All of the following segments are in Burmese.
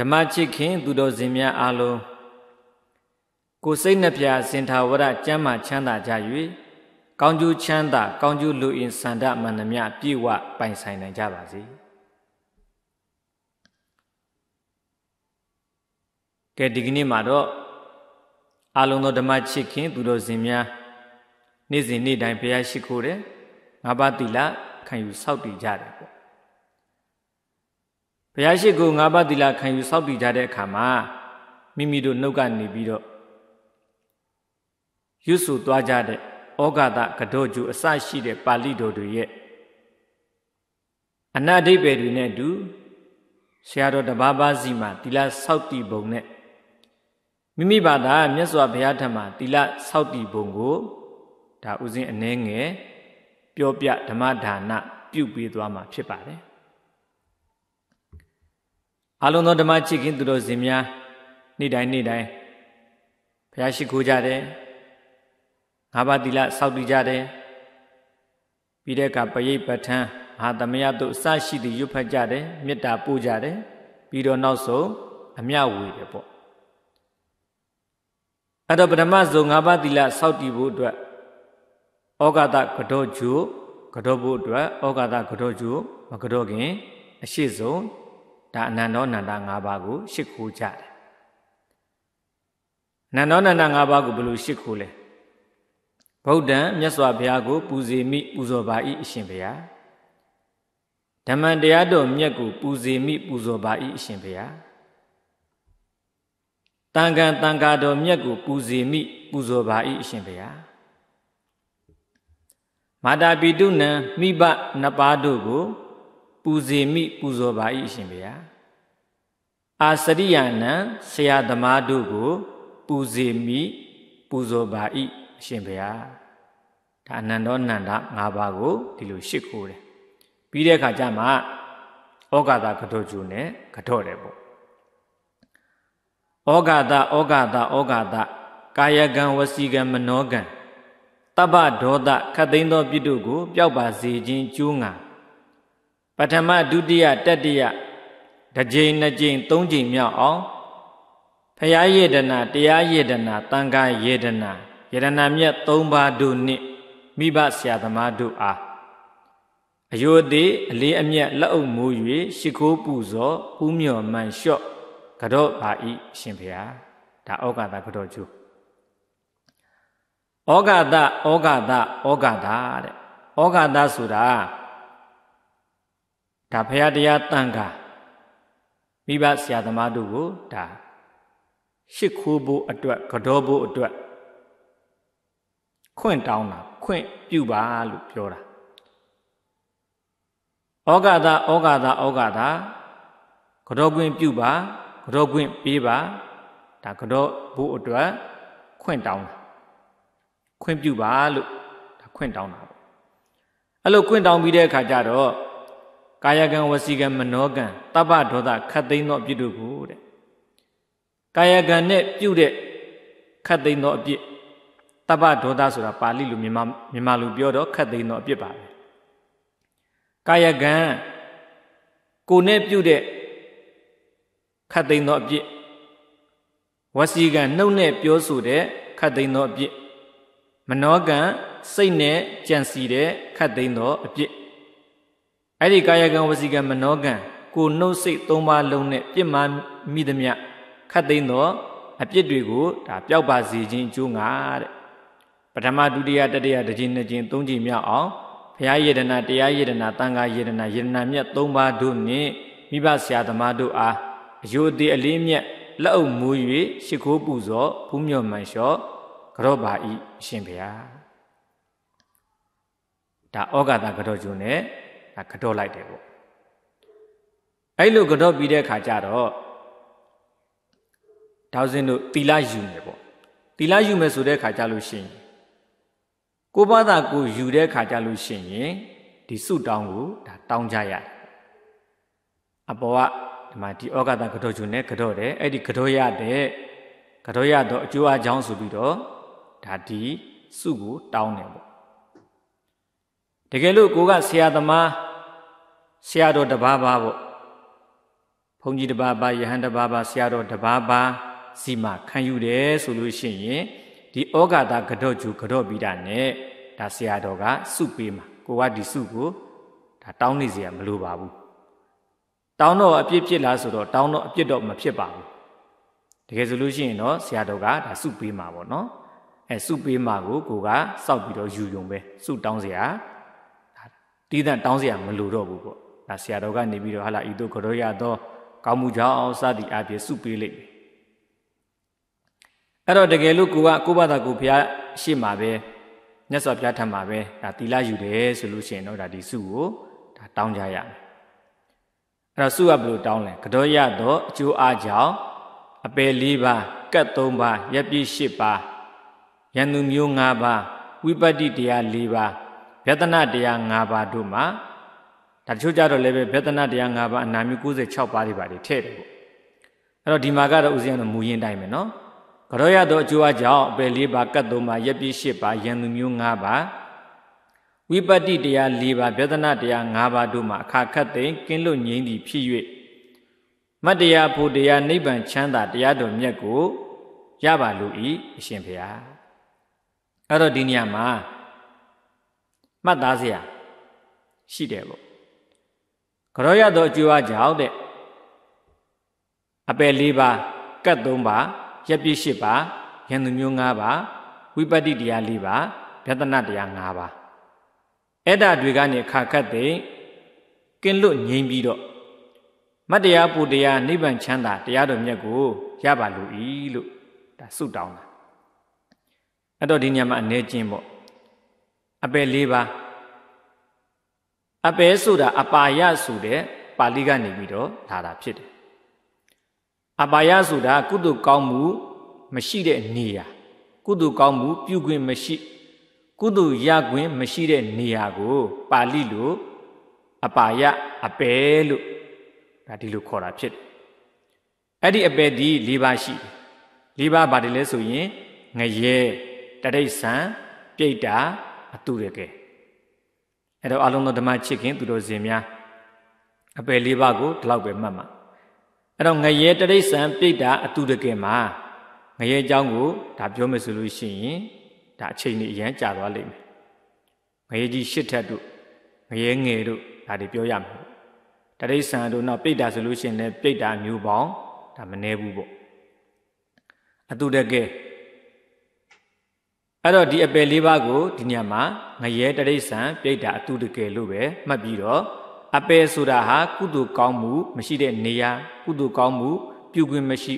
ဓမ္မချစ်ခင် သူတော်စင်များအားလုံးကိုစိတ်နှပြစင်ထာဝရကျမ်းမှချမ်းသာကြ၍ကောင်းကျိုးချမ်းသာ ကောင်းကျိုးလူအင်စန္ဒမန္တမြပြည့်ဝပိုင်ဆိုင်နိုင်ကြပါစေ။ကဲဒီကနေ့မှာတော့အလုံးသောဓမ္မချစ်ခင်သူတော်စင်များနေ့စဉ်နေ့တိုင်းဘုရားရှိခိုးတယ်ငါးပါးတိလခံယူဆောက်တည်ကြတယ်ဘုရားရှိခိုးငါးပါးသီလခံယူစောင့်တည်ကြတဲ့အခါမှာမိမိတို့နှုတ်ကနေပြီးတော့ရွတ်ဆိုသွားကြတဲ့ဩဃာတကတော့ကျူအစရှိတဲ့ပါဠိတော်တွေရဲ့အနာဒိဗေတွေနဲ့အတူဆရာတော်တပါးပါးစီမှာသီလစောင့်တည်ပုံနဲ့မိမိဘာသာမြတ်စွာဘုရားထံမှာသီလစောင့်တည်ပုံကိုဒါဥစဉ်အနှဲငယ်ပြောပြဓမ္မဒါနပြုပေးသွားမှာဖြစ်ပါတယ်အလုံးသောဓမ္မချစ်ခင်သူတော်စင်များနေ့တိုင်းနေ့တိုင်းဘုရားရှိခိုးကြတယ်ငါးပါးသီလစောင့်တည်ကြတယ်ပြီးတဲ့ကပရိပဋ္ဌာန်းမဟာသမယတို့အစရှိသည့်ရွတ်ဖတ်ကြတယ်မေတ္တာပို့ကြတယ်ပြီးတော့နောက်ဆုံးအမြဝေတယ်ပေါ့အဲ့တော့ပထမဆုံးငါးပါးသီလစောင့်တည်ဖို့အတွက်ဩဃာတကတော့ဂျိုကတော့ဖို့အတွက်ဩဃာတကတော့ဂျိုမကတော့ခင် အရှိဆုံးဒါအနန္တောအနန္တ၅ပါးကို ရှ िख ိုးကြတယ်အနန္တောအနန္တ၅ပါးကိုဘယ်လိုရှ िख ိုးလဲဗုဒ္ဓံမြတ်စွာဘုရားကို ပူဇေမိပူဇော်ပါ၏အရှင်ဘုရားဓမ္မတရားတော်မြတ်ကို ပူဇေမိပူဇော်ပါ၏အရှင်ဘုရားတန်ခံတန်ခါတော်မြတ်ကို ပူဇေမိပူဇော်ပါ၏အရှင်ဘုရားမာတာပိတုနံမိဘနှစ်ပါးတို့ကိုူဇေမိပူဇော်ပါ၏အရှင်ဘုရားအာစရိယနံဆရာသမားတို့ကို ပူဇေမိပူဇော်ပါ၏အရှင်ဘုရားဒါအနန္တောနန္ဒ၅ပါးကိုဒီလိုရှစ်ခိုးတယ်ပြီးတဲ့အခါကျမှဩဃာတကထောကျူနဲ့ကထောတယ်ပေါ့ဩဃာတဩဃာတဩဃာတကာယကံဝစီကံမနောကံတပ္ပဒောတခတ်သိမ်းသော ပြစ်တို့ကိုပျောက်ပါစေခြင်းကျိုးငါပထမဒုတိယတတိယတစ်ကြိမ်နှစ်ကြိမ်သုံးကြိမ်မြောက်အောင်ဖရာယေဒနာတရားယေဒနာတန်ခါယေဒနာယေဒနာမြတ်၃ပါးတို့နှင့်မိဘဆရာသမားတို့အားအယုသေးအလေးအမြတ်လက်အုပ်မိုး၍ရှ िख ိုးပူဇော်ဥမျော်မှန်လျှော့ကတော့ပါဤရှင်ဖရာဒါဩဃာတကတော့ကျိုးဩဃာတဩဃာတဩဃာတတဲ့ဩဃာတဆိုတာဒါဖရာတရားတန်ခါမိဘဆရာသမားတို့ကိုဒါရှ िख ိုးဖို့အတွက်ကြောဖို့အတွက်ခွင့်တောင်းတာခွင့်ပြုပါလို့ပြောတာဩဃာတာဩဃာတာဩဃာတာကြောခွင့်ပြုပါကြောခွင့်ပေးပါဒါကြောဖို့အတွက်ခွင့်တောင်းတာခွင့်ပြုပါလို့ဒါခွင့်တောင်းတာပေါ့အဲ့လိုခွင့်တောင်းပြီးတဲ့အခါကျတော့ကာယကံဝစီကံမနောကံတပ္ပဒေါသခတ်သိမ်းသောအပြစ်တို့ကိုတဲ့ကာယကံနဲ့ပြုတဲ့ခတ်သိမ်းသောအပြစ်တပ္ပဒေါသဆိုတာပါဠိလိုမြန်မာမြန်မာလိုပြောတော့ခတ်သိမ်းသောအပြစ်ပါပဲကာယကံကိုနဲ့ပြုတဲ့ခတ်သိမ်းသောအပြစ်ဝစီကံနှုတ်နဲ့ပြောဆိုတဲ့ခတ်သိမ်းသောအပြစ်မနောကံစိတ်နဲ့ကြံစီတဲ့ခတ်သိမ်းသောအပြစ်အဲ့ဒီကာယကံဝစီကံမနောကံကိုနှုတ်စိတ်၃ပါးလုံးနဲ့ပြစ်မှမိသည်မြခတ်သိမ်းသောအပြစ်တွေကိုဒါပျောက်ပါစေခြင်းအကျိုးငါတဲ့ပထမဒုတိယတတိယတစ်ခြင်းနှစ်ခြင်းသုံးခြင်းမြောက်အောင်ဘုရားယေဒနာတရားယေဒနာတန်ခါယေဒနာယေဒနာမြတ်၃ပါးတို့နှင့်မိဘဆရာသမားတို့အားအယုတိအလေးမြတ်လက်အုပ်မူ၍ရှ िख ိုးပူဇော်ဖူးမြော်မှန်လျှော့ကြောပါဤအရှင်ဘုရားဒါဩဃာတကတော့ကျုံနဲ့ဒါကတော့လိုက်တယ်ပေါ့အဲ့လိုကတော့ပြီးတဲ့ခါကျတော့ဒေါဇင်တို့တီလာယူမယ်ပေါ့တီလာယူမယ်ဆိုတဲ့ခါကျလို့ရှိရင်ကိုဘသာကိုယူတဲ့ခါကျလို့ရှိရင်ဒီဆုတောင်းကိုဒါတောင်းကြရတယ်အပေါ်ကဒီမှာဒီဩဃတကတော့ယူနဲ့ကတော့တယ်အဲ့ဒီကတော့ရတဲ့ကတော့ရတော့အကျိုးအကြောင်းဆိုပြီးတော့ဒါဒီစုကိုတောင်းတယ်ပေါ့တကယ်လို့ကိုကဆရာသမားဆရာတော်တပါးပါပေါ့ဘုန်းကြီးတပါးပါယဟန်တပါးပါဆရာတော်တပါးပါစီမခံယူတယ်ဆိုလို့ရှိရင်ဒီဩဃာတာကတော့ကျူကတော့ပြီးတာနဲ့ဒါဆရာတော်ကစုပေးမှာကိုကဒီစုကိုဒါတောင်းနေเสียမလိုပါဘူးတောင်းတော့အပြစ်ဖြစ်လားဆိုတော့တောင်းတော့အပြစ်တော့မဖြစ်ပါဘူးတကယ်ဆိုလို့ရှိရင်တော့ဆရာတော်ကဒါစုပေးမှာပေါ့နော်အဲစုပေးမှာကိုကိုကစောက်ပြီးတော့ယူယုံပဲစုတောင်းเสียတီးတန့်တောင်းเสียမလိုတော့ဘူးပေါ့ဒါဆရာတော်ကနေပြီးတော့ဟာလာဤသို့ကရောရသောကောင်းမှုကြောင့်စသည်အပြင်စုပေးလိုက်အဲ့တော့တကယ်လို့ကိုကကိုဘသာကိုဘုရားရှိမှာပဲမြတ်စွာဘုရားထံမှာပဲဒါတီလာယူတယ်ဆိုလို့ရှိရင်တော့ဒါဒီစုကိုဒါတောင်းကြရမယ်အဲ့တော့စုကဘယ်လိုတောင်းလဲကရောရသောအကျိုးအားကြောင့်အပယ်၄ပါးကတ်၃ပါးရက်ပြည့်၈ပါးယန္တုမျိုး၅ပါးဝိပတ္တိတရား၄ပါးယတနာတရား၅ပါးတို့မှာဒါတချို့ကြတော့လည်းပဲဘေဒနာတရား၅ပါးအနာမျိုး96ပါးတွေပါတယ်ထည့်တယ်ပေါ့အဲ့တော့ဒီမှာကတော့ဥစဉ်ကတော့မူရင်းတိုင်းပဲနော်ကရောရသောအကျိုးအကြောင်းအပယ်၄ပါးကတ်သုံးပါးရက်ပြည့်၈ပါးရန်သူမျိုး၅ပါးဝိပတ္တိတရား၄ပါးဘေဒနာတရား၅ပါးတို့မှာအခါခတ်သိကင်းလွတ်ငြိမ်းသည်ဖြစ်၍မတ္တရားဖို့တရားနိဗ္ဗာန်ချမ်းသာတရားတော်မြတ်ကိုရပါလို့ဤအရှင်ဘုရားအဲ့တော့ဒီနေရာမှာမှတ်သားစရာရှိတယ်ပေါ့ကရောရသောအကျိုးအကြောင်းတဲ့အပယ်၄ပါးကတ်၃ပါးရက်ပြည့်၈ပါးယန္တမျိုး၅ပါးဝိပတ္တိတရား၄ပါးယတနာတရား၅ပါးအဲ့ဒါတွေကနေခါခတ်တဲ့ကင်းလွတ်ငြိမ်းပြီးတော့မတရားပူတရားနိဗ္ဗာန်ချမ်းသာတရားတော်မြတ်ကိုရပါလို့ဤလို့ဒါဆုတောင်းတာအဲ့တော့ဒီညမှာအနေချင်းပေါ့အပယ်၄ပါးအပဲဆိုတာ အပါယဆိုတဲ့ပါဠိကနေပြီးတော့လာတာဖြစ်တယ်အပါယဆိုတာကုသိုလ်ကောင်းမှု မရှိတဲ့နေရာကုသိုလ်ကောင်းမှု ပြုခွင့်မရှိကုသိုလ်ရခွင့်မရှိတဲ့နေရာကို ပါဠိလို အပါယအပဲလို့ဒါဒီလိုခေါ်တာဖြစ်တယ်အဲ့ဒီအပဲဒီ၄ပါးရှိတယ်၄ပါးဗာတယ်လဲဆိုရင် ငရဲတရိษံပြိတ္တာအတုရကဲအဲ့တော့အလုံးစုံဓမ္မချစ်ခင်သူတို့စင်များအပယ်လေးပါးကိုဒီလောက်ပဲမှတ်မှာအဲ့တော့ငရဲတရိษံပြိတ္တာအတုတကင်မှာငရဲเจ้าကိုဒါပြောမယ်ဆိုလို့ရှိရင်ဒါအချိန်ကြီးအရန်ကြာသွားလိမ့်မယ်ငရဲကြီးရှစ်ထက်တို့ငရဲငယ်တို့ဒါတွေပြောရမှာတရိษံတို့နောက်ပြိတ္တာဆိုလို့ရှိရင်လည်းပြိတ္တာမျိုးပေါင်းဒါမနေဘူးပေါ့အတုတကယ်အဲ့တော့ဒီအပယ်လေးပါးကိုဒီညမှာငရဲတရိษံပြိတ္တာအတုတကယ်လို့ပဲမှတ်ပြီးတော့အပယ်ဆိုတာဟာကုသိုလ်ကောင်းမှုမရှိတဲ့နေရာ ကုသိုလ်ကောင်းမှု ပြုခွင့်မရှိ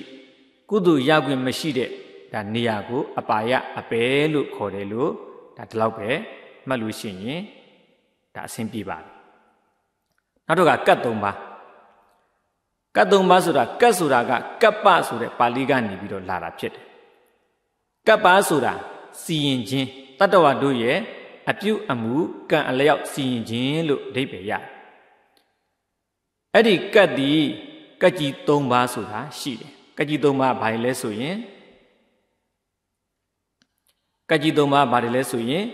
ကုသိုလ်ရခွင့်မရှိတဲ့ဒါနေရာကိုအပါယအပယ်လို့ခေါ်တယ်လို့ဒါဒီလောက်ပဲမှတ်လို့ရှိရင်ဒါအဆင်ပြေပါပြီနောက်တော့ကကတ်၃ပါးကတ်၃ပါးဆိုတာကတ်ဆိုတာကကပ္ပဆိုတဲ့ပါဠိကနေပြီးတော့လာတာဖြစ်တယ်ကပ္ပဆိုတာစီရင်ခြင်းတတ္တဝါတို့ရဲ့အပြုအမူကံအလျောက်စီရင်ခြင်းလို့အဓိပ္ပာယ်ရအဲ့ဒီကတ်ဒီကတ်ကြီး၃ပါးဆိုတာရှိတယ်ကတ်ကြီး၃ပါးဘာလဲဆိုရင်ကတ်ကြီး၃ပါးဘာတွေလဲဆိုရင်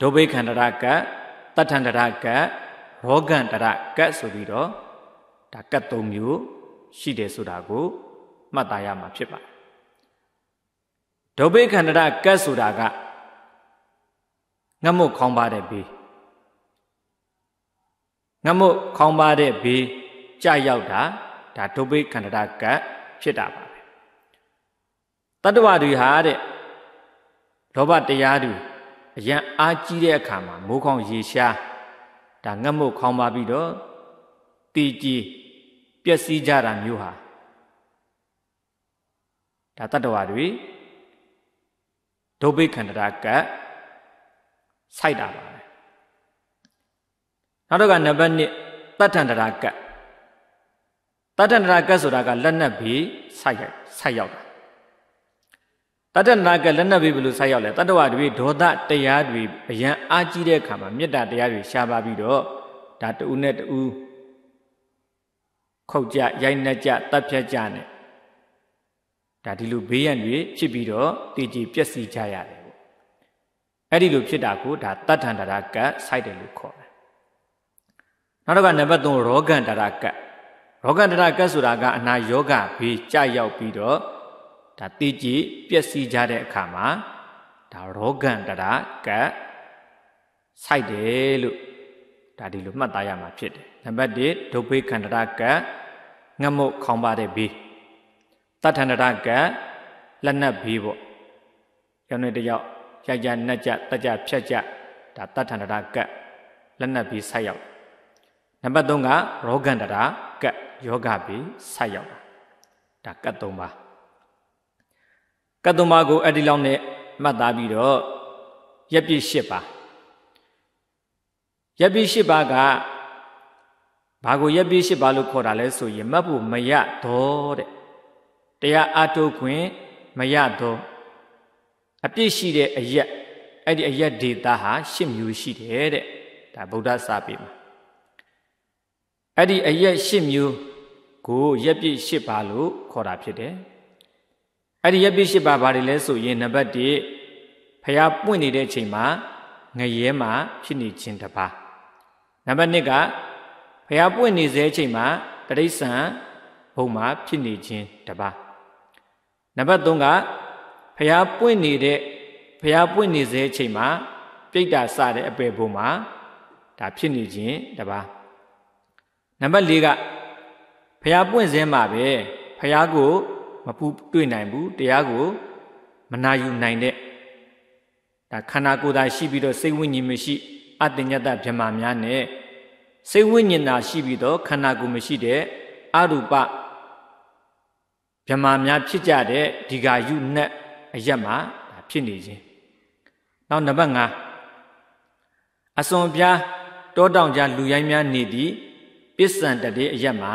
ဒုဗိခန္တရကတ်တထန္တရကတ်ရောဂန္တရကတ်ဆိုပြီးတော့ဒါကတ်၃မျိုးရှိတယ်ဆိုတာကိုမှတ်သားရမှာဖြစ်ပါတယ်ဒုဗ္ဗေခန္ဓရကတ်ဆိုတာကငမုတ်ခေါင်းပါတဲ့ဘေးငမုတ်ခေါင်းပါတဲ့ဘေးကြာရောက်တာဒါဒုဗ္ဗေခန္ဓရကတ်ဖြစ်တာပါပဲတတ္တဝတွေဟာတဲ့လောဘတရားတွေအရန်အားကြီးတဲ့အခါမှာမိုးခေါင်ရေရှားဒါငတ်မုတ်ခေါင်းပါပြီးတော့တည်ကြည်ပျက်စီးကြတာမျိုးဟာဒါတတ္တဝါတွေဒုဗ္ဗခန္ဓတာကတ်စိုက်တာပါပဲနောက်တော့ကနံပါတ်1တတ္ထန္တရာကတ်တတ္ထန္တရာကတ်ဆိုတာကလက်နက်ပြီးဆိုက်ရိုက်ဆိုက်ရောက်တာတတ္ထန္တရာကတ်လက်နက်ပြီးဘယ်လိုဆိုက်ရောက်လဲတတ္တဝတွေဒေါသတရားတွေအရန်အားကြီးတဲ့အခါမှာမေတ္တာတရားတွေရှားပါပြီးတော့ဒါတူနဲ့တူခုတ်ကြရိုက်နှက်ကြတတ်ဖြတ်ကြနဲ့ဒါဒီလိုဘေးရန်တွေဖြစ်ပြီးတော့တည်ကြည်ပျက်စီးကြရတယ်ပေါ့အဲ့ဒီလိုဖြစ်တာကိုဒါတတ္ထန္တရာကတ်ဆိုက်တယ်လို့ခေါ်တယ်နောက်တစ်ခါနံပါတ်3ရောဂန္တရာကတ်ရောဂန္တရာကတ်ဆိုတာကအနာယောဂဘေးကြရောက်ပြီးတော့ဒါတည်ကြည်ပျက်စီးကြတဲ့အခါမှာဒါရောဂန္တရာကတ်ဆိုက်တယ်လို့ဒါဒီလိုမှတ်သားရမှာဖြစ်တယ်နံပါတ်1ဒုဗ္ဗေခန္တရာကတ်ငမုတ်ခေါင်းပါတဲ့ဘေးသတ္ထန္တရကလက်နက်ဘေးပေါ့ယောက်နဲ့တယောက်ရိုက်ကြနှက်ကြတက်ကြဖြတ်ကြဒါသတ္ထန္တရကလက်နက်ဘေးဆက်ရောက်နံပါတ်3ကရောဂန္တရာကယောဂဘေးဆက်ရောက်ဒါကတ်3ပါကတ်3ပါကိုအဲ့ဒီလောက်နဲ့မှတ်သားပြီးတော့ရက်ပြည့်8ပါရက်ပြည့်8ပါကဘာကိုရက်ပြည့်8ပါလို့ခေါ်တာလဲဆိုရင်မတ်ဖို့မရတော့တဲ့တရားအထုတ်ခွင့်မရတော့အပြစ်ရှိတဲ့အရက်အဲ့ဒီအရက်ဒေတာဟာ၈မျိုးရှိတယ်တဲ့ဒါဗုဒ္ဓစာပေမှာအဲ့ဒီအရက်၈မျိုးကိုရက်ပြည့်၈ပါလို့ခေါ်တာဖြစ်တယ်အဲ့ဒီရက်ပြည့်၈ပါဘာတွေလဲဆိုရင်နံပါတ်1ဖျားပွင့်နေတဲ့အချိန်မှာငရဲမှာ ဖြစ်နေခြင်းတစ်ပါးနံပါတ်2ကဖျားပွင့်နေစေအချိန်မှာတရိษံဘုံမှာဖြစ်နေခြင်းတစ်ပါးနံပါတ်3ကဖျားပွင့်နေတဲ့ဖျားပွင့်နေစေအချိန်မှာပြိတ္တာစတဲ့အပေဘုံမှာဒါဖြစ်နေခြင်းတပါနံပါတ်၄ကဖျားပွင့်စင်းမှာပဲဖျားကိုမပူတွေ့နိုင်ဘူးတရားကို မနာယူနိုင်တဲ့ဒါခန္ဓာကိုယ်သာရှိပြီးတော့စိတ်ဝိညာဉ်မရှိအတဉ္ညတဗြဟ္မာများနဲ့စိတ်ဝိညာဉ်သာရှိပြီးတော့ခန္ဓာကိုယ်မရှိတဲ့အရူပဗြဟ္မာများဖြစ်ကြတဲ့ဒီဃာယုနဲ့အရက်မှာဖြစ်နေခြင်းနောက်နံပါတ်5အစွန်ပြားတောတောင်ကြားလူရိုင်းများနေသည့်ပစ္စံတတိအရက်မှာ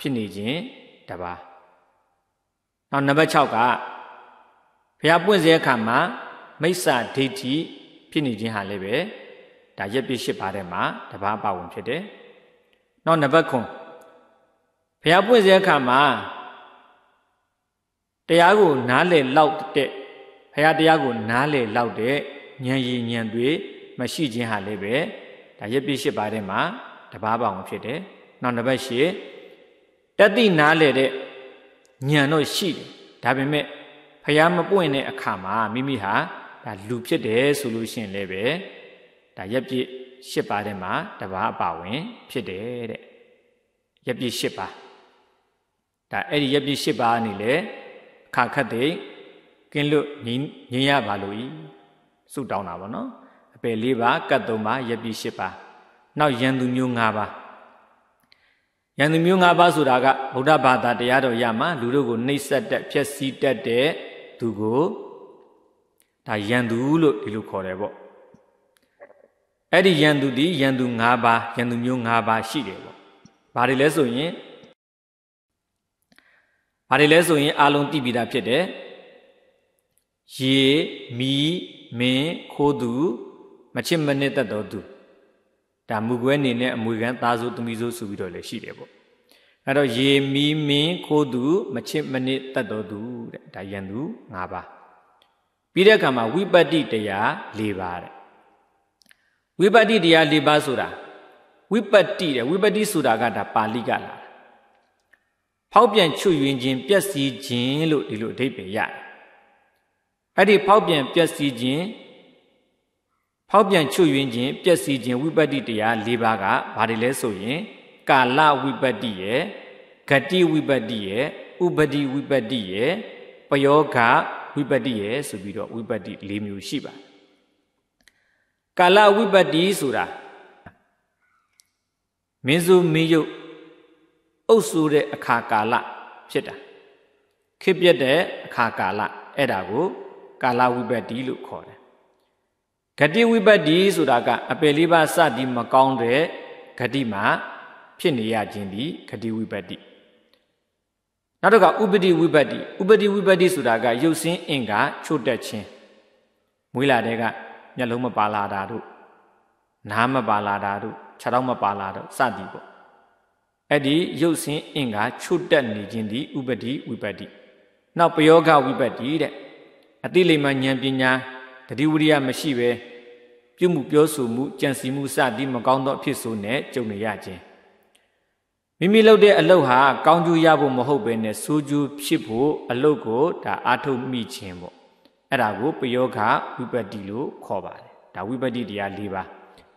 ဖြစ်နေခြင်းတပါနောက်နံပါတ်6ကဘုရားပွင့်စေအခါမှာမိစ္ဆာဒိဋ္ဌိဖြစ်နေခြင်းဟာလည်းပဲဒါရက်ပြည့်ရှိပါတယ်မှာတပါပါဝင်ဖြစ်တယ်။နောက်နံပါတ်9ဘုရားပွင့်စေအခါမှာတရားကိုနားလည်လောက်တဲ့ဘုရားတရားကိုနားလည်လောက်တဲ့ဉာဏ်ရည်ဉာဏ်တွေမရှိခြင်းဟာလည်းပဲဒါရပြည့်ရှိပါတဲ့မှာတဘာပါအောင်ဖြစ်တယ်။နောက်တစ်ပတ်ရှိတတိနားလည်တဲ့ဉာဏ်တော့ရှိတယ်။ဒါပေမဲ့ဘုရားမပွင့်တဲ့အခါမှာမိမိဟာဒါလူဖြစ်တယ်ဆိုလို့ရှိရင်လည်းပဲဒါရပြည့်ရှိပါတဲ့မှာတဘာအပါဝင် ဖြစ်တယ်တဲ့။ရပြည့်ရှိပါဒါအဲ့ဒီရပြည့်ရှိပါအနေနဲ့ခါခတ်တဲ့ကင်းလွတ်ငြင်းငြင်းရပါလို့ဤဆုတောင်းတာပေါ့နော် အပယ်၄ပါးကတ်၃ပါးရက်ပြီ၈ပါးနောက်ရန်သူမျိုး၅ပါးရန်သူမျိုး၅ပါးဆိုတာကဗုဒ္ဓဘာသာတရားတော်ရမှာလူတို့ကိုနှိပ်စက်တဲ့ဖြက်စီးတတ်တဲ့သူကိုဒါရန်သူလို့ဒီလိုခေါ်တယ်ပေါ့အဲ့ဒီရန်သူဒီရန်သူ၅ပါးရန်သူမျိုး၅ပါးရှိတယ်ပေါ့ဘာတွေလဲဆိုရင်ဘာတွေလဲဆိုရင်အားလုံးသိပြီးသားဖြစ်တယ်ရေမီမင်းခိုးသူ မချစ်မနစ်တတ်တော်သူဒါမူကွဲနေနဲ့အမွေခံသားစုသမီးစုဆိုပြီးတော့လည်းရှိတယ်ပေါ့အဲ့တော့ရေမီမင်းခိုးသူ မချစ်မနစ်တတ်တော်သူတဲ့ဒါယန္တု၅ပါးပြီးတဲ့အခါမှာဝိပတ္တိတရား၄ပါးတဲ့ဝိပတ္တိတရား၄ပါးဆိုတာဝိပတ္တိတဲ့ဝိပတ္တိဆိုတာကဒါပါဠိကလားဖောက်ပြန်ချွတ်ယွင်းခြင်းပျက်စီးခြင်းလို့ဒီလိုအဓိပ္ပာယ်ရတယ်။အဲ့ဒီဖောက်ပြန်ပျက်စီးခြင်းဖောက်ပြန်ချွတ်ယွင်းခြင်းပျက်စီးခြင်းဝိပတ္တိတရား၄ပါးကဘာတွေလဲဆိုရင်ကာလဝိပတ္တိရဲ့ဂတိဝိပတ္တိရဲ့ဥပတိဝိပတ္တိရဲ့ပယောဂဝိပတ္တိရဲ့ဆိုပြီးတော့ဝိပတ္တိ၄မျိုးရှိပါတယ်။ကာလဝိပတ္တိဆိုတာမင်းစုမင်းယုတ်အုပ်စုတဲ့အခါကာလဖြစ်တာခေပြက်တဲ့အခါကာလအဲ့ဒါကိုကာလဝိပတ္တိလို့ခေါ်တယ်ဂတိဝိပတ္တိဆိုတာက အပယ်လေးပါးစသည်မကောင်းတဲ့ဂတိမှာဖြစ်နေရခြင်းဒီဂတိဝိပတ္တိနောက်တစ်ခါဥပတိဝိပတ္တိဥပတိဝိပတ္တိဆိုတာကရုပ်စင်းအင်္ဂါချို့တက်ခြင်းမွေးလာတဲ့ကမျက်လုံးမပါလာတာတို့နားမပါလာတာတို့ခြေထောက်မပါလာတော့စသည်ပေါ့အဲ့ဒီရုပ်ဆင်းအင်္ဂါချွတ်တက်နေခြင်းဒီဥပတိဝိပတ္တိနောက်ပယောဂဝိပတ္တိတဲ့အတိလိမ္မာဉာဏ်ပညာတတိဝရိယမရှိပဲပြုမှုပြောဆိုမှုကြံစီမှုစသည်မကောင်းသောအဖြစ်ဆိုနဲ့ကြုံနေရခြင်းမိမိလုပ်တဲ့အလုပ်ဟာကောင်းကျိုးရဖို့မဟုတ်ဘဲနဲ့ဆိုးကျိုးဖြစ်ဖို့အလုပ်ကိုဒါအာထုတ်မိခြင်းပေါ့အဲ့ဒါကိုပယောဂဝိပတ္တိလို့ခေါ်ပါတယ်ဒါဝိပတ္တိတရား၄ပါး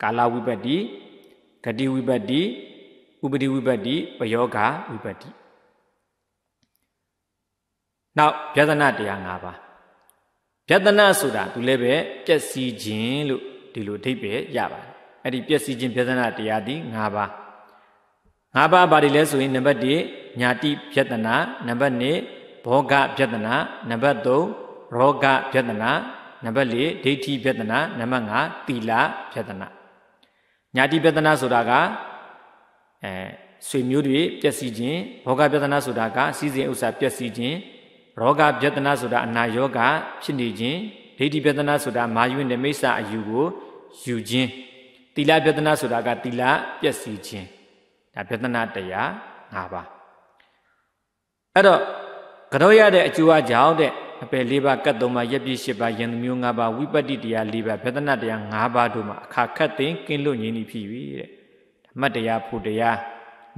ကာလဝိပတ္တိဂတိဝိပတ္တိဥပတိဝိပတ္တိပယောဂဝိပတ္တိနောက်ပြဒနာတရား၅ပါးပြဒနာဆိုတာသူလည်းပဲပျက်စီးခြင်းလို့ဒီလိုအဓိပ္ပာယ်ရပါတယ်အဲ့ဒီပျက်စီးခြင်းပြဒနာတရားဒီ၅ပါး၅ပါးဘာတွေလဲဆိုရင်နံပါတ်1ညာတိပြဒနာနံပါတ်2ဘောဂပြဒနာနံပါတ်3ရောဂပြဒနာနံပါတ်4ဒိဋ္ဌိပြဒနာနံပါတ်5သီလပြဒနာညာတိပြဒနာဆိုတာကအဲဆွေမျိုးတွေပျက်စီးခြင်းဘောဂပြဿနာဆိုတာကစီးစိမ်ဥစ္စာပျက်စီးခြင်းရောဂပြဿနာဆိုတာအနာရောဂါဖြစ်နေခြင်းဒိဋ္ဌိပြဿနာဆိုတာမာယွင်းနမိစ္ဆာအယူကိုယူခြင်းသီလပြဿနာဆိုတာကသီလပျက်စီးခြင်းဒါပြဿနာတရား၅ပါးအဲ့တော့ကတော့ရတဲ့အကျိုးအကြောင်းတဲ့အပယ်၄ပါးကတ်၃ပါးရက်ပြည့်၈ပါးယန္တမျိုး၅ပါးဝိပတ္တိတရား၄ပါးပြဿနာတရား၅ပါးတို့မှာအခါခတ်သိမ်းကင်းလွတ်ငြိမ်းပြီးဖြစ်ပြီတဲ့အမတ်တရားဖို့တရား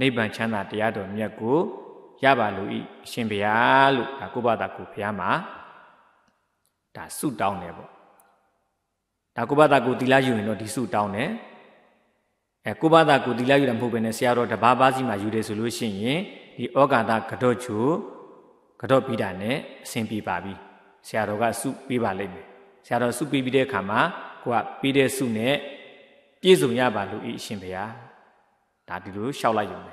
နိဗ္ဗာန်ချမ်းသာတရားတော်မြတ်ကို ရပါလို့ဤအရှင်ဘုရားလို့ဒါကိုဘသာကိုဘုရားမှာဒါဆုတောင်းတယ်ပေါ့ဒါကိုဘသာကိုသီလယူရင်တော့ဒီဆုတောင်းတယ်အဲကိုဘသာကိုသီလယူတာမဟုတ်ဘဲနဲ့ဆရာတော်တပါးပါးစီမှာယူတယ်ဆိုလို့ရှိရင်ဒီဩကာသကတော့ချူကတော့ပြီးတာနဲ့အဆင်ပြေပါပြီဆရာတော်ကဆုပေးပါလိမ့်မယ်ဆရာတော်ဆုပေးပြီးတဲ့အခါမှာကိုကပေးတဲ့ဆုနဲ့ပြည့်စုံရပါလို့ဤအရှင်ဘုရားဒါဒီလိုလျှောက်လိုက်ရုံပဲ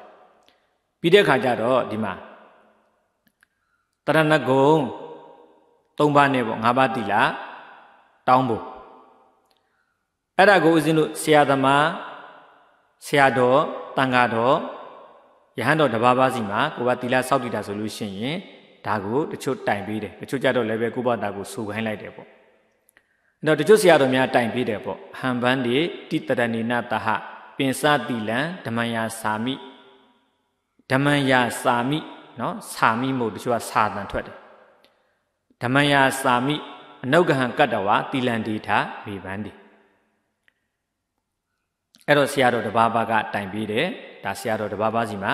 ပြီးတဲ့အခါကျတော့ဒီမှာတရဏဂုံ၃ပါးနဲ့ပေါ့၅ပါးတိလာတောင်းဖို့အဲ့ဒါကိုဦးဇင်းတို့ဆရာသမားဆရာတော်တန်ဃာတော်ယဟန်တော်တပါးပါးစီမှာကိုဘတိလာစောက်တည်တာဆိုလို့ရှိရင်ဒါကိုတချို့တိုင်ပေးတယ်တချို့ကြတော့လည်းပဲကိုဘတာကိုစူခိုင်းလိုက်တယ်ပေါ့အဲ့တော့တချို့ဆရာတော်များ တိုင်ပေးတယ်ပေါ့ဟံဘန်းဒီတိတရဏီနာတဟပင်စတိလံဓမ္မယာစာမိဓမ္မယာစာမိနော်စာမိမို့တချို့ကစာတန်ထွက်တယ်ဓမ္မယာစာမိအနုဂဟံကတ္တဝါတိလံဒေတာမိဗန္တိအဲ့တော့ဆရာတော်တပါးပါးကတိုင်ပေးတယ်ဒါဆရာတော်တပါးပါးစီမှာ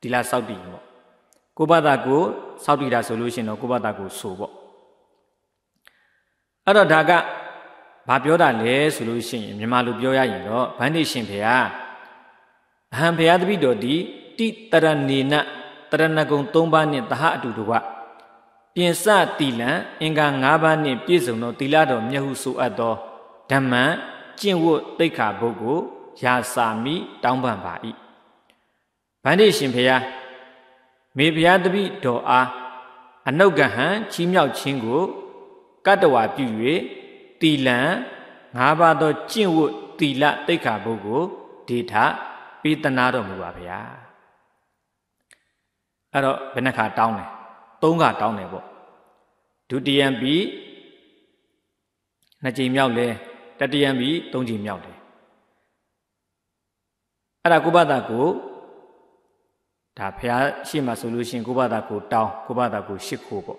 ဒီလားစောက်တည်ပေါ့ကိုဘတာကိုစောက်တည်တာဆိုလို့ရှိရင်တော့ကိုဘတာကိုဆိုပေါ့အဲ့တော့ဒါကဘာပြောတာလဲဆိုလို့ရှိရင်မြန်မာလိုပြောရရင်တော့ဗန္ဓိရှင်ဘုရားအဟံဘုရားတပိတော်ဒီတိတရဏေနတရဏဂုံ၃ပါးနှင့်တဟအတူတဝပြင်စတိလံအင်္ဂါ၅ပါးနှင့်ပြည့်စုံသောတိလတော်မြတ်ဟုဆိုအပ်သောဓမ္မံကျင့်ဝတ်တိခါဘုတ်ကိုရာစာမိတောင်းပန်ပါ၏ဗန္ဓိရှင်ဘုရားမေဘုရားတပိတော်အားအနုဂဟံချီးမြှောက်ခြင်းကို ကတ္တဝါပြု၍တီလံ၅ပါးသောကျင့်ဝတ်တီလတိတ်ခါဘုကိုဒေထပေးသနာတော်မူပါဗျာအဲ့တော့ဘယ်နှခါတောင်းလဲ၃ခါတောင်းတယ်ပေါ့ဒုတိယံပြီနှစ်ကြိမ်မြောက်လဲတတိယံပြီ၃ကြိမ်မြောက်တယ်အဲ့ဒါကိုဘတာကိုဒါဖះရှိမှဆိုလို့ရှိရင်ကိုဘတာကိုတောင်းကိုဘတာကိုရှစ်ခိုးပေါ့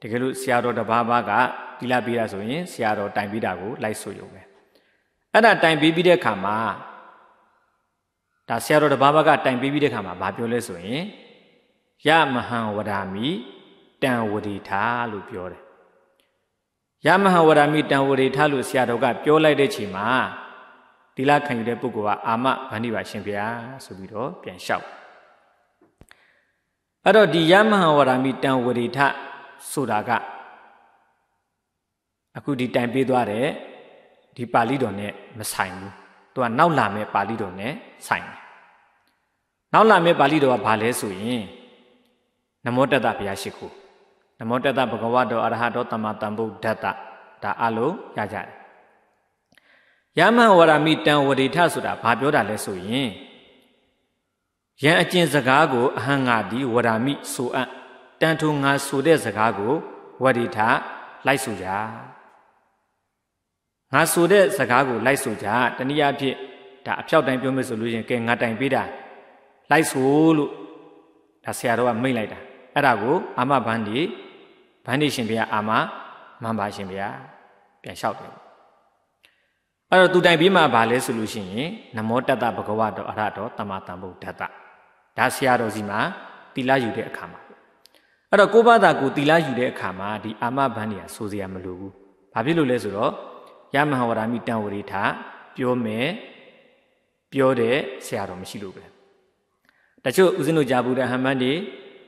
တကယ်လို့ဆရာတော်တပါးပါးကတီလာပေးတာဆိုရင်ဆရာတော်တိုင်ပေးတာကိုလိုက်ဆိုရုံပဲအဲ့ဒါတိုင်ပေးပြီးတဲ့အခါမှာဒါဆရာတော်တပါးဘကတိုင်ပေးပြီးတဲ့အခါမှာဘာပြောလဲဆိုရင်ယမဟံဝဒာမိတံဝတိထာလို့ပြောတယ်ယမဟံဝဒာမိတံဝတိထာလို့ဆရာတော်ကပြောလိုက်တဲ့ချိန်မှာတီလာခံယူတဲ့ပုဂ္ဂိုလ်ကအာမဗန္ဒီပါရှင်ဘုရားဆိုပြီးတော့ပြန်လျှောက်အဲ့တော့ဒီယမဟံဝရမိတံဝရိထဆိုတာကအခုဒီတိုင်ပေးသွားတဲ့ဒီပါဠိတော်နဲ့မဆိုင်ဘူးသူကနောက်လာမဲ့ပါဠိတော်နဲ့ဆိုင်တယ်နောက်လာမဲ့ပါဠိတော်ကဘာလဲဆိုရင်နမောတတဘုရားရှိခိုးနမောတတဘဂဝတော်အရဟတောတမ္မာသမ္ဗုဒ္ဓတဒါအလုံးရကြတယ်ယမဝရမိတံဝရိထဆိုတာဘာပြောတာလဲဆိုရင်ယံအကျင့်စကားကိုအဟံငါသည်ဝရမိဆိုအပ်တန်ထုံငါဆိုတဲ့စကားကိုဝရိထလိုက်ဆိုကြငါဆိုတဲ့စကားကိုလိုက်ဆိုကြတနည်းအားဖြင့်ဒါအဖြောက်တိုင်းပြောမယ်ဆိုလို့ရှင်ကဲငါတိုင်ပေးတာလိုက်ဆိုလို့ဒါဆရာတော်ကမိတ်လိုက်တာအဲ့ဒါကိုအာမဘန်းဒီဘန်းဒီရှင်ဘုရားအာမမန်ပါရှင်ဘုရားပြန်လျှောက်တယ်အဲ့တော့သူတိုင်ပြီးမှဗာလဲဆိုလို့ရှိရင်နမောတတဘဂဝတော်အရတော်တမတံဗုဒ္ဓတဒါဆရာတော်စီမှာတီလာယူတဲ့အခါမှာအဲ့တော့ကိုဘသာကိုတီလာယူတဲ့အခါမှာဒီအာမဘန်းကြီးကစိုးစရာမလိုဘူး။ဘာဖြစ်လို့လဲဆိုတော့ယမဟာဝရမိတံဝရိထပြောမယ်ပြောတဲ့ဆရာတော်မရှိလို့ပဲတချို့ဦးဇင်းတို့ကြာဘူးတဲ့ဟမန်ဒီ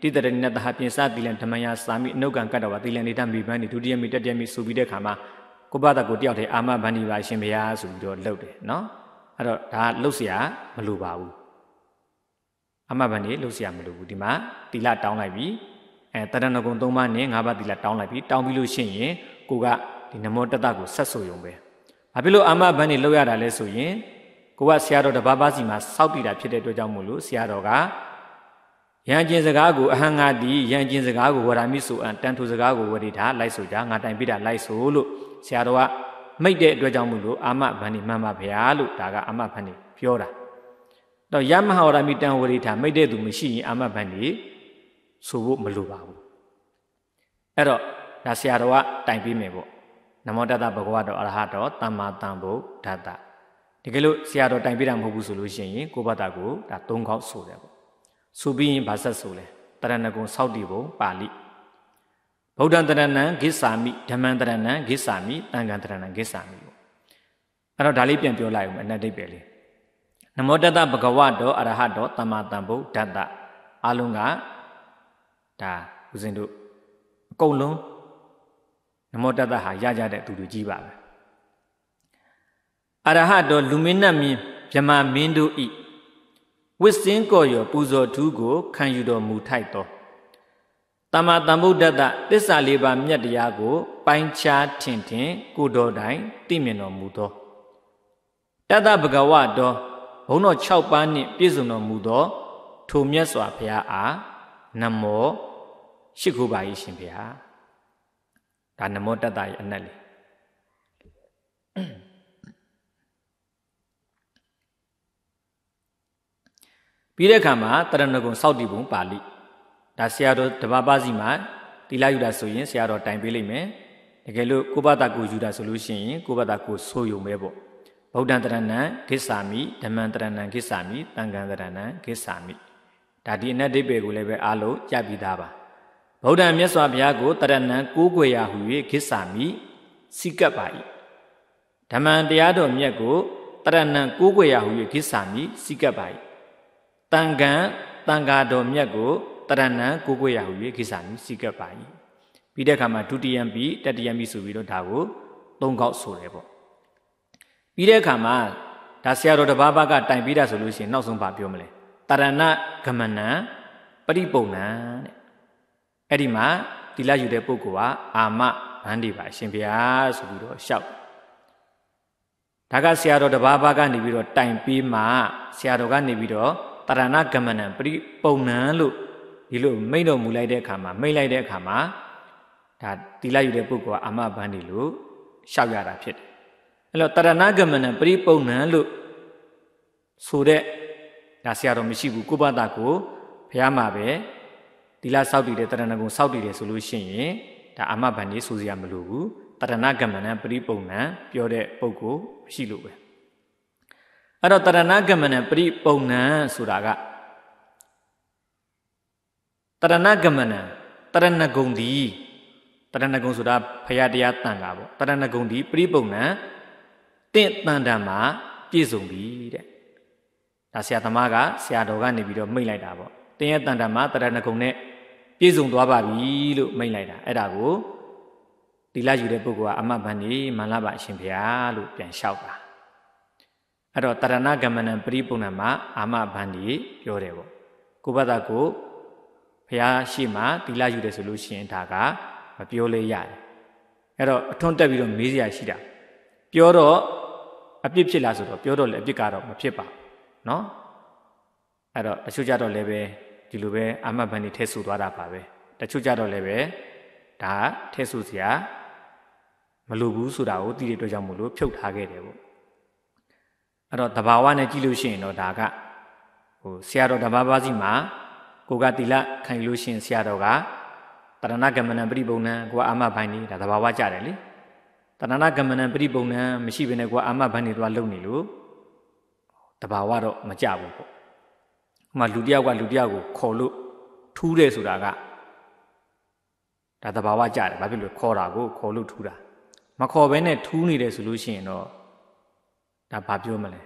တိတရဏိနတဟပြင်စတိလံဓမ္မယစာမိအနုကံကတ္တဝတိလံနေတမိဘန်းဒီဒုတိယမိတတိယမိဆိုပြီးတဲ့ခါမှာကိုပဒကိုတယောက်တည်းအာမဘန္ဒီပါရှင်ဘုရားဆိုပြီးတော့လှုပ်တယ်နော်အဲ့တော့ဒါလှုပ်เสียမလိုပါဘူးအာမဘန္ဒီလှုပ်เสียမလိုဘူးဒီမှာတိလတောင်းလိုက်ပြီအဲတရဏဂုံ၃ပါးနဲ့၅ပါးတိလတောင်းလိုက်ပြီတောင်းပြီးလို့ရှိရင်ကိုကဒီနမောတတကိုဆက်ဆိုယုံပဲ။ဘာဖြစ်လို့အာမဘန်းနေလောက်ရတာလဲဆိုရင်ကိုကဆရာတော်တပါးပါးစီမှာစောက်တည်တာဖြစ်တဲ့အတွက်ကြောင့်မို့လို့ဆရာတော်ကယံကျင်စကားကိုအဟံငါတိယံကျင်စကားကိုဝရမိဆိုအံတန်ထူစကားကိုဝရိတာလိုက်ဆိုကြငါတိုင်ပြတာလိုက်ဆိုလို့ဆရာတော်ကမိတ်တဲ့အတွက်ကြောင့်မို့လို့အာမဘန်းနေမှန်ပါဗျာလို့ဒါကအာမဘန်းနေပြောတာ။တော့ယမဟာဝရမိတန်ဝရိတာမိတ်တဲ့သူမရှိရင်အာမဘန်းနေဆိုဖို့မလိုပါဘူး။အဲ့တော့ဒါဆရာတော်ကတိုင်ပေးမယ်ပေါ့နမောတတဘဂဝတောအရဟတောသမ္မာသမ္ဗုဒ္ဓတတကယ်လို့ဆရာတော်တိုင်ပြတာမဟုတ်ဘူးဆိုလို့ရှိရင်ကိုဘတာကိုဒါ၃ခေါက်ဆိုတယ်ပေါ့ဆိုပြီးရင်ဗာဆက်ဆိုလဲတရဏဂုံစောက်တည်ပုံပါဠိဗုဒ္ဓံတရဏံဂစ္ဆာမိဓမ္မံတရဏံဂစ္ဆာမိသံဃံတရဏံဂစ္ဆာမိပေါ့အဲ့တော့ဒါလေးပြန်ပြောလိုက်အောင်အနတ်တိပ္ပယ်လေးနမောတတဘဂဝတောအရဟတောသမ္မာသမ္ဗုဒ္ဓတအလုံးကဒါဦးဇင်းတို့အကုန်လုံးနမောတတဟာရကြတဲ့သူတွေကြီးပါပဲအရဟတော လူမင်းနတ်မင်းဗြမာမင်းတို့ဤဝစ်စင်းကော်ရပူဇော်ထူးကို ခံယူတော်မူထိုက်တော်တမ္မာတမ္ဗုဒ္ဓတသစ္စာလေးပါးမြတ်တရားကိုပိုင်းခြားထင်ထင်ကိုတော်တိုင်သိမြင်တော်မူသောတတဗကဝတော်ဘုံတော်6ပါးနှင့်ပြည့်စုံတော်မူသော ထိုမြတ်စွာဘုရားအားနမောရှိခိုးပါ၏ရှင်ဘုရားဒါနမောတတ္တရဲ့အနက်လေးပြီးတဲ့အခါမှာတရဏဂုံစောက်တည်ပုံပါဠိဒါဆရာတော်တပါပါစီမှာတီလာယူတာဆိုရင်ဆရာတော်တိုင်ပေးလိုက်မယ်တကယ်လို့ကိုဘတာကိုယူတာဆိုလို့ရှိရင်ကိုဘတာကိုဆိုယုံပဲပေါ့ဗုဒ္ဓံတရဏံဂစ္ဆာမိဓမ္မံတရဏံဂစ္ဆာမိသံဃံတရဏံဂစ္ဆာမိဒါဒီအနတ်ဒိဗေကိုလည်းပဲအားလုံးကြပြီးသားပါဗုဒ္ဓမြတ်စွာဘုရားကိုတရဏံကိုးကွယ်ရာဟု၍ခိစ္ဆာမိစိကပ်ပါ၏ဓမ္မံတရားတော်မြတ်ကိုတရဏံကိုးကွယ်ရာဟု၍ခိစ္ဆာမိစိကပ်ပါ၏တန်ခံတန်ဃာတော်မြတ်ကိုတရဏံကိုးကွယ်ရာဟု၍ခိစ္ဆာမိစိကပ်ပါ၏ပြီးတဲ့အခါမှာဒုတိယံပြီတတိယံပြီဆိုပြီးတော့ဒါကိုသုံးခေါက်ဆိုတယ်ပေါ့ပြီးတဲ့အခါမှာဒါဆရာတော်တပါးပါးကတိုင်ပြီးတာဆိုလို့ရှိရင်နောက်ဆုံးပါပြောမလဲတရဏဂမနံပရိပုံဏံတဲ့အဲ့ဒီမှာတိလယူတဲ့ပုဂ္ဂိုလ်ကအာမဗန္ဒီပါအရှင်ဘုရားဆိုပြီးတော့လျှောက်ဒါကဆရာတော်တဘာဘာကနေပြီးတော့တိုင်ပြီးမှဆရာတော်ကနေပြီးတော့တရဏဂမနံပရိပုံနံလို့ဒီလိုမိတ်တော်မူလိုက်တဲ့အခါမှာမိတ်လိုက်တဲ့အခါမှာဒါတိလယူတဲ့ပုဂ္ဂိုလ်ကအာမဗန္ဒီလို့လျှောက်ရတာဖြစ်တယ်အဲ့တော့တရဏဂမနံပရိပုံနံလို့ဆိုတဲ့ဒါဆရာတော်မရှိဘူးကိုဘတာကိုဘုရားမှာပဲဒီလဆောက်တည်တဲ့တရဏဂုံဆောက်တည်တယ်ဆိုလို့ရှိရင်ဒါအာမဘန်ကြီးဆိုစရာမလိုဘူးတရဏကမဏံပရိပုံဏံပြောတဲ့ပုဂ္ဂိုလ်ရှိလို့ပဲအဲ့တော့တရဏကမဏံပရိပုံဏံဆိုတာကတရဏဂမနံတရဏဂုံဒီတရဏဂုံဆိုတာဖရာတရားတန်တာပေါ့တရဏဂုံဒီပြိပုံဏတင့်တန်တံမှာပြည့်စုံပြီတဲ့ဒါဆရာသမားကဆရာတော်ကနေပြီးတော့မိတ်လိုက်တာပေါ့တင်းရဲ့တန်တံမှာတရဏဂုံနဲ့ပြည့်စုံသွားပါပြီလို့မိန့်လိုက်တာအဲ့ဒါကိုတိလယူတဲ့ပုဂ္ဂိုလ်ကအမတ်ဗန္ဒီမန္လပါအရှင်ဘုရားလို့ပြန်လျှောက်တာအဲ့တော့တရဏဂမနံပရိပုဏ္ဏမှာအာမဗန္ဒီပြောတယ်ပေါ့ကိုဘသာကိုဘုရားရှိမှတိလယူတယ်ဆိုလို့ရှိရင်ဒါကမပြောလဲရတယ်အဲ့တော့အထွန်းတက်ပြီးတော့မေးစရာရှိတာပြောတော့အပြစ်ဖြစ်လားဆိုတော့ပြောတော့လည်းအပြစ်ကတော့မဖြစ်ပါဘူးเนาะအဲ့တော့အချို့ကြတော့လည်းပဲဒီလိုပဲအာမဘန်နေထဲဆူသွားတာပါပဲတချို့ကြတော့လည်းပဲဒါထဲဆူစရာမလိုဘူးဆိုတာကိုသိတဲ့အတွက်ကြောင့်မို့လို့ဖြုတ်ထားခဲ့တယ်ပေါ့အဲ့တော့တဘာဝနဲ့ကြည့်လို့ရှိရင်တော့ဒါကဟိုဆရာတော်ဓမ္မပါစီမှာကိုကတိလခံယူလို့ရှိရင်ဆရာတော်ကတဏနာကမဏံပရိပုံဏံကိုကအာမဘိုင်းနေဒါတဘာဝကြတယ်လေတဏနာကမဏံပရိပုံဏံမရှိဘဲနဲ့ကိုကအာမဘိုင်းနေတော့လုံနေလို့တဘာဝတော့မကြဘူးပေါ့မှလူတယောက်ကလူတယောက်ကိုခေါ်လို့ထူးတယ်ဆိုတာကဒါသဘာဝကြတယ်ဘာဖြစ်လို့ခေါ်တာကိုခေါ်လို့ထူးတာမခေါ်ဘဲနဲ့ထူးနေတယ်ဆိုလို့ရှိရင်တော့ဒါဘာပြောမလဲ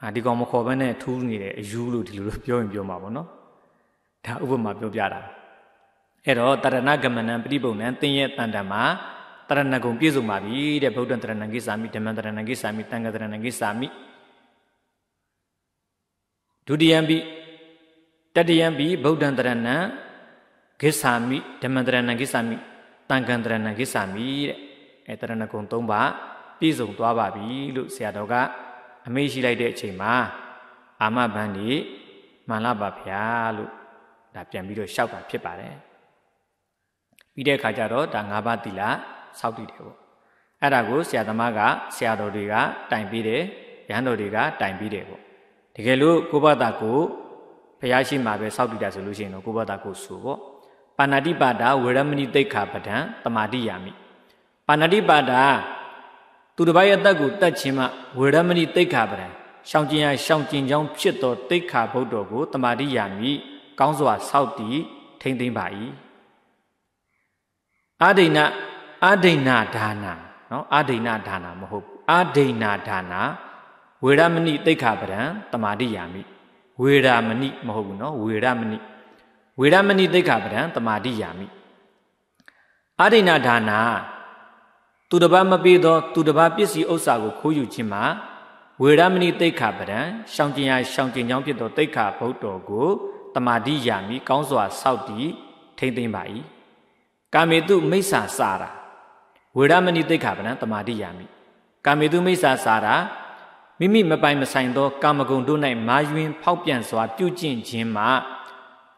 အာဒီကောင်မခေါ်ဘဲနဲ့ထူးနေတယ်အယူလို့ဒီလိုလိုပြောရင်ပြောမှာပေါ့နော်ဒါဥပမာပြောပြတာအဲ့တော့တရဏဂမနံပฏิပုံနံသင်ရဲ့တန်တမှာတရဏဂုံပြည့်စုံပါပြီတဲ့ဗုဒ္ဓံတရဏံကိစ္ဆာမိဓမ္မံတရဏံကိစ္ဆာမိတံဃတရဏံကိစ္ဆာမိဒုတိယံပိတတိယံပိဗုဒ္ဓံတရဏံဂစ္ဆာမိဓမ္မတရဏံဂစ္ဆာမိတန်ခံတရဏံဂစ္ဆာမိတဲ့အဲတရဏဂုံ၃ပါးပြည့်စုံသွားပါပြီလို့ဆရာတော်ကအမေးရှိလိုက်တဲ့အချိန်မှာအာမဘန်းဒီမှန်လားပါဗျာလို့ဒါပြန်ပြီးတော့လျှောက်တာဖြစ်ပါတယ်ပြီးတဲ့အခါကျတော့ဒါ၅ပါးသီလစောင့်တည်တယ်ပေါ့အဲ့ဒါကိုဆရာသမားကဆရာတော်တွေက တိုင်ပြီးတယ်ရဟန်းတော်တွေကတိုင်ပြီးတယ်ပေါ့တကယ်လို့ကိုဘတာကိုဘုရားရှိမှပဲစောက်တည်တာဆိုလို့ရှိရင်တော့ကိုဘတာကိုဆိုပေါ့ပါဏာတိပါဒဝေရမဏိတိတ်ခါပဒံတမာတိယာမိပါဏာတိပါဒသူတစ်ပါးရဲ့အသက်ကိုတတ်ခြင်းမှဝေရမဏိတိတ်ခါပဒံရှောင်ကျင်ရရှောင်ကျင်ကြောင်းဖြစ်သောတိတ်ခါဘုဒ္ဓကိုတမာတိယာမိကောင်းစွာစောက်တည်ထိမ့်သိမ့်ပါ၏အာဒိဏအာဒိဏဒါနာနော်အာဒိဏဒါနာမဟုတ်ဘူးအာဒိဏဒါနာဝေရမဏိတိခါပဒံတမာတိယာမိဝေရမဏိမဟုတ်ဘူးနော်ဝေရမဏိဝေရမဏိတိခါပဒံတမာတိယာမိအာရိဏဒါနာသူတစ်ပါးမပေးသောသူတစ်ပါးပစ္စည်းဥစ္စာကိုခိုးယူခြင်းမှာ ဝေရမဏိတိခါပဒံရှောင်ကျင်ရာရှောင်ကျင်ကြောင်းဖြစ်သောတိခါဘုဒ္ဓောကိုတမာတိယာမိကောင်းစွာစောက်တည် ထိမ့်သိမ့်ပါ၏ကာမေတုမိစ္ဆာစာရာဝေရမဏိတိခါပဒံတမာတိယာမိကာမေတုမိစ္ဆာစာရာမိမိမပိုင်မဆိုင်သောကာမဂုဏ်တို့၌မာယွင် ဖောက်ပြန်စွာပြုကျင့်ခြင်းမှ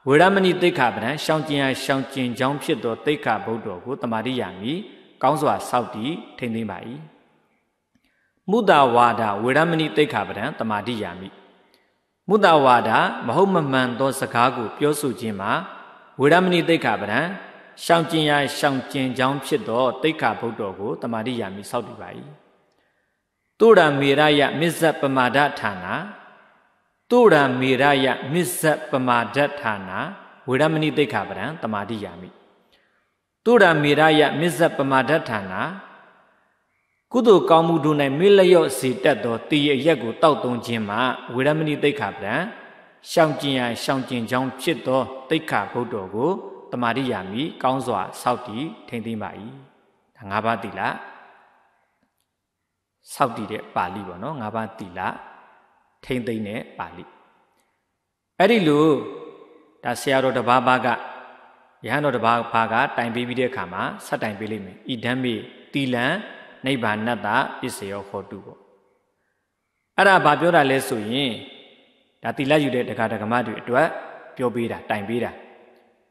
ဝေရမဏိတိခါပဒံရှောင်ကျင်ရရှောင်ကျင်ကြောင်းဖြစ်သောတိခါဘုဒ္ဓကိုတမာရိယာမိကောင်းစွာစောက်တည်ထိမ့်သိမ့်ပါ၏မုဒ္ဒဝါဒဝေရမဏိတိခါပဒံတမာရိယာမိမုဒ္ဒဝါဒမဟုတ်မမှန်သောစကားကိုပြောဆိုခြင်းမှာဝေရမဏိတိခါပဒံရှောင်ကျင်ရရှောင်ကျင်ကြောင်းဖြစ်သောတိခါဘုဒ္ဓကိုတမာရိယာမိစောက်တည်ပါ၏တုရမေရယမစ္ဆပမာဒဌာနာတုရမေရယမစ္ဆပမာဒဌာနာဝေရမဏိတိခပဒံတမာတိယာမိတုရမေရယမစ္ဆပမာဒဌာနာကုသိုလ်ကောင်းမှုတို့၌မေလျော့စေတတ်သောတည်ရရက်ကိုတောက်သုံးခြင်းမှာ ဝေရမဏိတိခပဒံရှောင်ကျင်ရန်ရှောင်ကျင်ကြောင်းဖြစ်သောတိခဗုဒ္ဓကိုတမာတိယာမိကောင်းစွာစောက်တည်ထိမ့်သိမ့်ပါ၏ဒါ၅ပါးတိလားစောက်တည်တဲ့ပါဠိပေါ့နော်ငါးပါးသီလထိမ့်သိမ့်တဲ့ပါဠိအဲ့ဒီလိုဒါဆရာတော်တပါးပါးကယဟန်တော်တပါးပါးကတိုင်ပေးပြီးတဲ့အခါမှာဆက်တိုင်ပေးလိမ့်မယ်ဤဓမ္မေတီလံနိဗ္ဗာနတ္တပစ္စယောဟောတုပေါ့အဲ့ဒါဘာပြောတာလဲဆိုရင်ဒါတီလယူတဲ့တရားဓမ္မတွေအတွက်ပြောပေးတာတိုင်ပေးတာ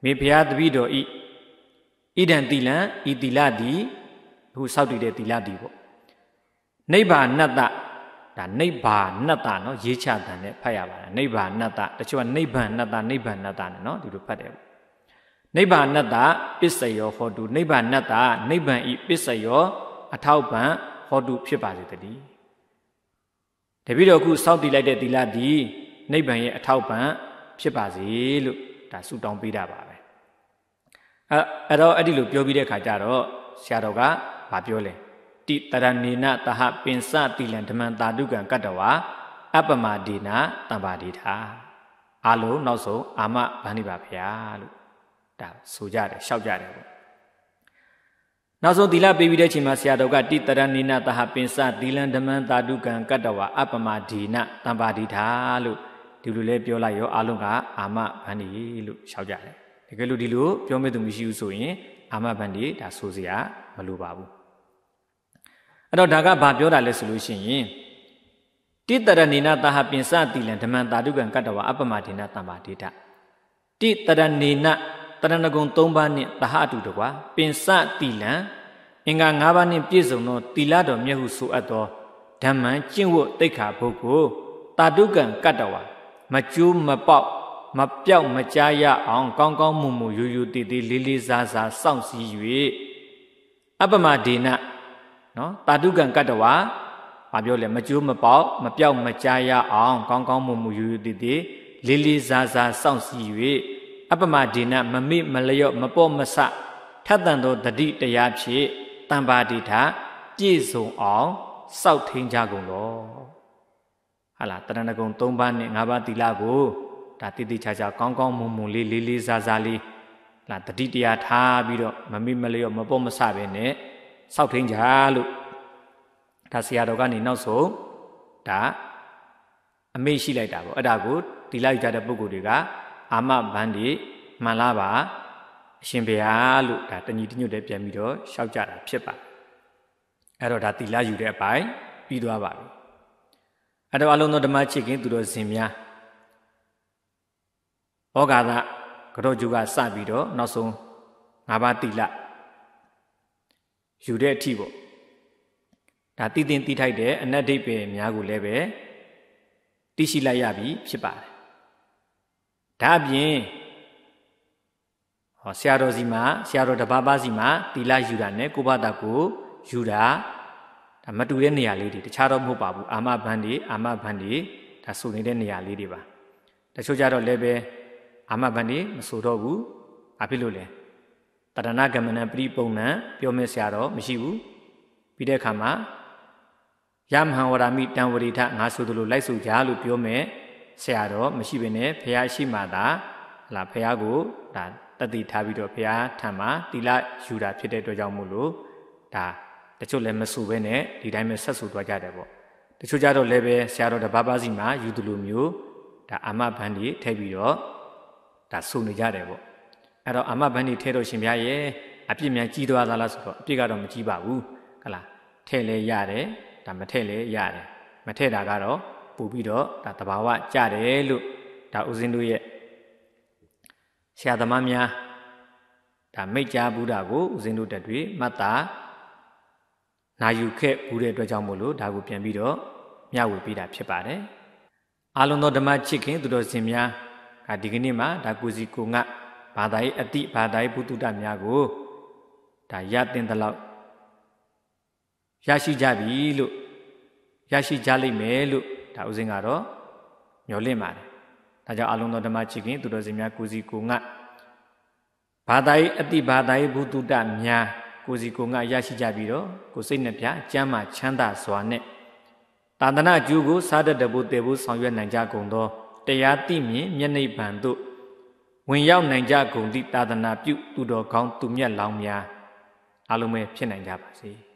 မေဖျားတပိတော်ဤဣဒံတီလံဤတီလသည်အခုစောက်တည်တဲ့တီလသည်ပေါ့နိဗ္ဗာနတ္တဒါနိဗ္ဗာနတ္တနော်ရေးချတန်နဲ့ဖတ်ရပါတယ်နိဗ္ဗာနတ္တတချို့ကနိဗ္ဗာန်နတ္တနိဗ္ဗာန်နတ္တနဲ့နော်ဒီလိုဖတ်တယ်ပေါ့နိဗ္ဗာနတ္တပစ္စယောဟောတုနိဗ္ဗာနတ္တနိဗ္ဗာန်ဤပစ္စယော အထောက်ပံဟောတုဖြစ်ပါစေတည်းတပည့်တော်ခုစောင့်တည်လိုက်တဲ့သီလသည်နိဗ္ဗာန်ရဲ့အထောက်ပံဖြစ်ပါစေလို့ဒါဆုတောင်းပေးတာပါပဲအဲအဲ့တော့အဲ့ဒီလိုပြောပြီးတဲ့အခါကျတော့ဆရာတော်ကဗာပြောလဲတိတရဏေနတဟပင်စတိလံဓမ္မံတာတုကံကတ္တဝါအပမဒေနတံပါတိထာအလုံးနောက်ဆုံးအာမဗန္ဒီပါဗျာလို့ဒါဆိုကြတယ်ရှောက်ကြတယ်ပေါ့နောက်ဆုံးသီလပေးပြီးတဲ့အချိန်မှာဆရာတော်ကတိတရဏေနတဟပင်စသီလံဓမ္မံတာတုကံကတ္တဝါအပမဒေနတံပါတိထာလို့ဒီလိုလဲပြောလိုက်ရောအလုံးကအာမဗန္ဒီလို့ရှောက်ကြတယ်တကယ်လို့ဒီလိုပြောမဲ့သူမရှိဘူးဆိုရင်အာမဗန္ဒီဒါဆိုစရာမလိုပါဘူးအဲ့တော့ဒါကဘာပြောတာလဲဆိုလို့ရှိရင်တိတရဏေနသဟပင်စတိလံဓမ္မတာတုကံကတ္တဝအပမဒေနတမ္ပါဒေတတိတရဏေနတရဏဂုံ၃ပါးနှင့်သဟအတုတကွာပင်စတိလံအင်္ဂါ၅ပါးနှင့်ပြည့်စုံသောတိလတော်မြတ်ဟုဆိုအပ်သောဓမ္မံကျင့်ဝတ်တိခါဘုကိုတာတုကံကတ္တဝမကျိုးမပေါက်မပြောက်မကြားရအောင်ကောင်းကောင်းမွန်မွန်ရိုးရိုးတည်တည်လေးလေးစားစားစောင့်စည်း၍အပမဒေနနော်တာတုကံကတ္တဝါဘာပြောလဲမကြိုးမပေါက်မပြောက်မကြားရအောင်ကောင်းကောင်းမွန်မွန်ယူယူတည်တည်လေးလေးစားစားစောင့်စီ၍အပမဒေနမမေ့မလျော့မပေါ့မဆထပ်တန်သောတတိတရားဖြင့်တံပါတိထပြည့်စုံအောင်စောက်ထင်းကြကုန်တော်ဟာလာတဏဏဂုံ၃ပါးနဲ့၅ပါးသီလကိုဒါတည်တည်ချာချာကောင်းကောင်းမွန်မွန်လေးလေးလေးစားစားလေးလာတတိတရားထားပြီးတော့မမေ့မလျော့မပေါ့မဆပဲနဲ့စောက်ထင်းကြလို့ဒါဆရာတော်ကနေနောက်ဆုံးဒါအမေရှိလိုက်တာပေါ့အဲ့ဒါကိုဒီလိုက်ကြတဲ့ပုဂ္ဂိုလ်တွေကအာမဘန်းတွေမှန်လားပါအရှင်ဘုရားလို့ဒါတဏီတညွတ်တည်းပြန်ပြီးတော့ရှောက်ကြတာဖြစ်ပါအဲ့တော့ဒါတီလာယူတဲ့အပိုင်းပြီးသွားပါပြီအဲ့တော့အလုံးစုံဓမ္မချစ်ခင်သူတော်စင်များဩဃာသကတော့ကျူကစပြီးတော့နောက်ဆုံး၅ပါးတီလာယူတဲ့အထိပေါ့ဒါတည်တင်တည်ထိုက်တဲ့အနတ်ဒိဗ္ဗေများကိုလည်းပဲသိရှိလိုက်ရပြီဖြစ်ပါတယ်ဒါအပြင်ဟောဆရာတော်စီမှာဆရာတော်တပါးပါးစီမှာတီလာယူတာ ਨੇ ကိုဘတာကိုယူတာဒါမတူတဲ့နေရာလေးတွေတခြားတော့မဟုတ်ပါဘူးအာမဘန်တွေအာမဘန်တွေဒါဆိုနေတဲ့နေရာလေးတွေပါတချို့ကြတော့လည်းပဲအာမဘန်တွေမဆိုတော့ဘူးဘာဖြစ်လို့လဲတရဏဂမနပရိပုံဏပြောမစရာတော့မရှိဘူးပြီးတဲ့အခါမှာယမဟံဝရမိတံဝရိထငါဆိုသလိုလိုက်ဆိုကြလို့ပြောမယ်ဆရာတော့မရှိဘဲနဲ့ဘုရားရှိမှသာဟလာဘုရားကိုဒါတတိထားပြီးတော့ဘုရားထံမှာတိလယူတာဖြစ်တဲ့အတွက်ကြောင့်မို့လို့ဒါတချို့လည်းမဆူဘဲနဲ့ဒီတိုင်းပဲဆက်ဆူသွားကြတယ်ပေါ့တချို့ကြတော့လည်းပဲဆရာတော်တပါးပါးစီမှာယူသလိုမျိုးဒါအာမဘန်ကြီးထည့်ပြီးတော့ဒါဆူနေကြတယ်ပေါ့အဲ့တော့အမဗန္ဒီထဲတော့ရှင်ပြရဲ့အပြစ်များကြီးသွားသလားဆိုတော့အပြစ်ကတော့မကြီးပါဘူးဟလားထဲ့လဲရတယ်ဒါမထဲ့လဲရတယ်မထဲ့တာကတော့ပူပြီးတော့ဒါတဘာဝကြတယ်လို့ဒါဦးဇင်းတို့ရဲ့ဆရာသမားများဒါမိတ်ကြားဘူးတာကိုဦးဇင်းတို့တက်တွေ့မတ်တာနာယူခဲ့ဘူးတဲ့အတွက်ကြောင့်မို့လို့ဒါကိုပြန်ပြီးတော့မျှဝေပေးတာဖြစ်ပါတယ်အလုံးသောဓမ္မချစ်ခင် သူတော်စင်များဒီကနေ့မှာဒါကိုစီကိုငါဘာသာရေးအတိဘာသာရေးဘုသူတများကိုဒါရတင်တဲ့လောက်ရရှိကြပြီလို့ရရှိကြလိမ့်မယ်လို့ဒါဥစဉ်ကတော့မျှော်လင့်ပါတယ်။ဒါကြောင့်အလုံးသောဓမ္မချီခင်သူတော်စင်များကိုစီကိုငတ်ဘာသာရေးအတိဘာသာရေးဘုသူတများကိုစီကိုငတ်ရရှိကြပြီးတော့ကိုစိတ်နှပြကျမ်းမှချမ်းသာစွာနဲ့တာသနာကျူးကိုစားတတ်တဲ့ဘုတေဘုဆောင်ရွက်နိုင်ကြကုန်သောတရားသိမြင်မျက်နှိပ်ပံတို့ဝင်ရောက်နိုင်ကြကုန်သည့်သာသနာပြုသူတော်ကောင်းသူမြတ်လောင်းများအားလုံးပဲဖြစ်နိုင်ကြပါစေ။